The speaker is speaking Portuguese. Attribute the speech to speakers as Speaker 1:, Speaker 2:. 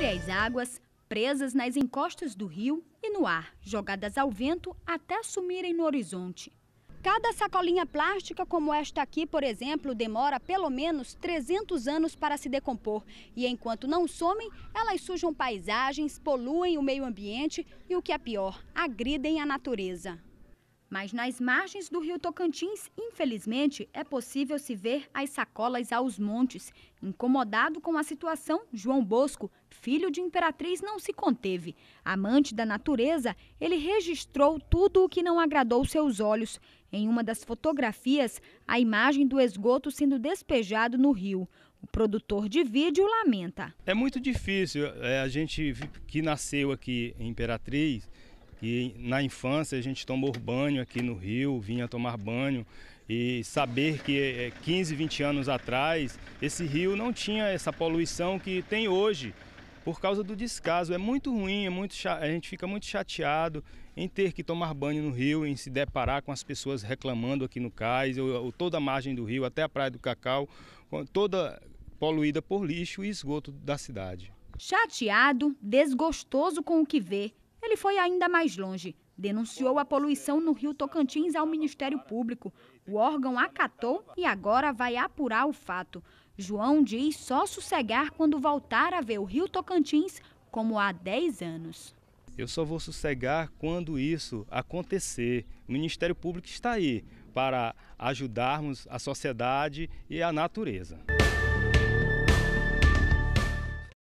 Speaker 1: Sobre as águas, presas nas encostas do rio e no ar, jogadas ao vento até sumirem no horizonte. Cada sacolinha plástica, como esta aqui, por exemplo, demora pelo menos 300 anos para se decompor. E enquanto não somem, elas sujam paisagens, poluem o meio ambiente e, o que é pior, agridem a natureza. Mas nas margens do rio Tocantins, infelizmente, é possível se ver as sacolas aos montes. Incomodado com a situação, João Bosco, filho de Imperatriz, não se conteve. Amante da natureza, ele registrou tudo o que não agradou seus olhos. Em uma das fotografias, a imagem do esgoto sendo despejado no rio. O produtor de vídeo lamenta.
Speaker 2: É muito difícil. É, a gente que nasceu aqui em Imperatriz e na infância a gente tomou banho aqui no rio, vinha tomar banho e saber que 15, eh, 20 anos atrás esse rio não tinha essa poluição que tem hoje por causa do descaso. É muito ruim, é muito a gente fica muito chateado em ter que tomar banho no rio, em se deparar com as pessoas reclamando aqui no cais, ou, ou toda a margem do rio, até a Praia do Cacau, toda poluída por lixo e esgoto da cidade.
Speaker 1: Chateado, desgostoso com o que vê, ele foi ainda mais longe. Denunciou a poluição no rio Tocantins ao Ministério Público. O órgão acatou e agora vai apurar o fato. João diz só sossegar quando voltar a ver o rio Tocantins como há 10 anos.
Speaker 2: Eu só vou sossegar quando isso acontecer. O Ministério Público está aí para ajudarmos a sociedade e a natureza.